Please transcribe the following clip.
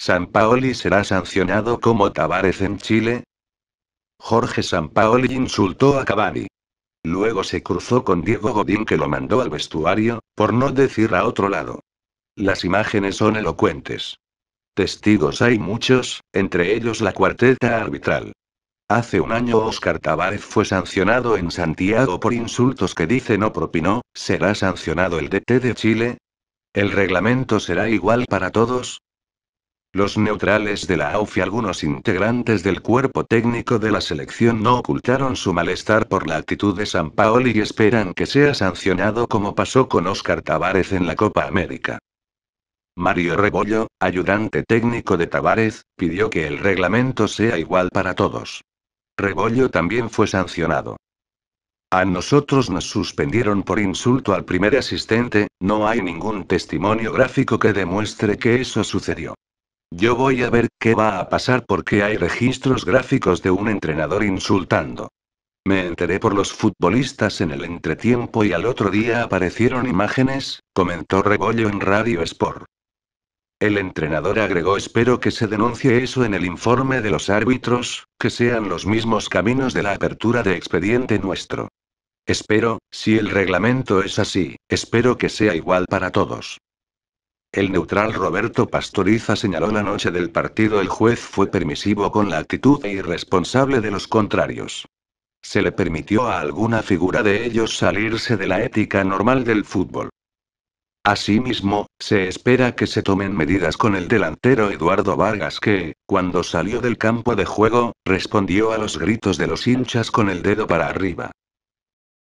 Sampaoli será sancionado como Tavares en Chile. Jorge Paoli insultó a Cavani. Luego se cruzó con Diego Godín que lo mandó al vestuario, por no decir a otro lado. Las imágenes son elocuentes. Testigos hay muchos, entre ellos la cuarteta arbitral. Hace un año Oscar Tavares fue sancionado en Santiago por insultos que dice no propinó, ¿será sancionado el DT de Chile? ¿El reglamento será igual para todos? Los neutrales de la AUF y algunos integrantes del cuerpo técnico de la selección no ocultaron su malestar por la actitud de San Paolo y esperan que sea sancionado como pasó con Oscar Tavares en la Copa América. Mario Rebollo, ayudante técnico de Tavares, pidió que el reglamento sea igual para todos. Rebollo también fue sancionado. A nosotros nos suspendieron por insulto al primer asistente, no hay ningún testimonio gráfico que demuestre que eso sucedió. Yo voy a ver qué va a pasar porque hay registros gráficos de un entrenador insultando. Me enteré por los futbolistas en el entretiempo y al otro día aparecieron imágenes, comentó Rebollo en Radio Sport. El entrenador agregó espero que se denuncie eso en el informe de los árbitros, que sean los mismos caminos de la apertura de expediente nuestro. Espero, si el reglamento es así, espero que sea igual para todos. El neutral Roberto Pastoriza señaló la noche del partido el juez fue permisivo con la actitud e irresponsable de los contrarios. Se le permitió a alguna figura de ellos salirse de la ética normal del fútbol. Asimismo, se espera que se tomen medidas con el delantero Eduardo Vargas que, cuando salió del campo de juego, respondió a los gritos de los hinchas con el dedo para arriba.